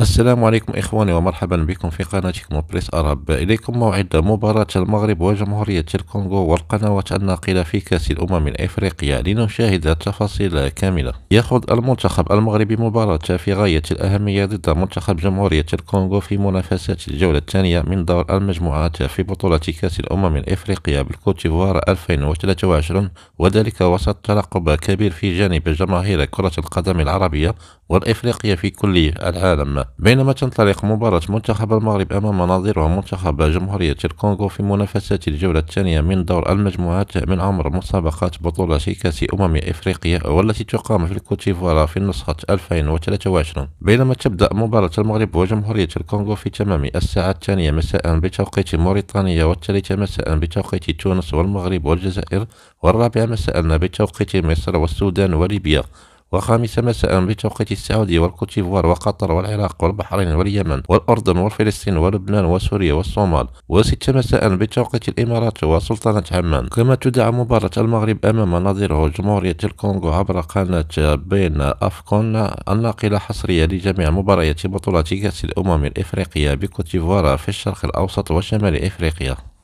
السلام عليكم إخواني ومرحبا بكم في قناتكم بريس أرب إليكم موعد مباراة المغرب وجمهورية الكونغو والقنوات الناقلة في كأس الأمم الإفريقية لنشاهد تفاصيل كاملة يخوض المنتخب المغربي مباراة في غاية الأهمية ضد منتخب جمهورية الكونغو في منافسات الجولة الثانية من دور المجموعات في بطولة كأس الأمم الإفريقية بالكوتيفوار 2023 وذلك وسط ترقب كبير في جانب جماهير كرة القدم العربية والإفريقية في كل العالم بينما تنطلق مباراة منتخب المغرب أمام نظيره منتخب جمهورية الكونغو في منافسات الجولة الثانية من دور المجموعات من عمر مسابقات بطولة كأس أمم إفريقيا والتي تقام في الكوتيفوارا في نسخة 2023 بينما تبدأ مباراة المغرب وجمهورية الكونغو في تمام الساعة الثانية مساء بتوقيت موريتانيا والثالثة مساء بتوقيت تونس والمغرب والجزائر والرابعة مساء بتوقيت مصر والسودان وليبيا وخامسة مساء بتوقيت السعودية والكوتيفوار وقطر والعراق والبحرين واليمن والأردن وفلسطين ولبنان وسوريا والصومال وستة مساء بتوقيت الإمارات وسلطنة عمان كما تدعى مباراة المغرب أمام نظيره جمهورية الكونغو عبر قناة بين أفكون الناقلة حصرية لجميع مباريات بطولة كأس الأمم الإفريقية بكوتيفوار في الشرق الأوسط وشمال إفريقيا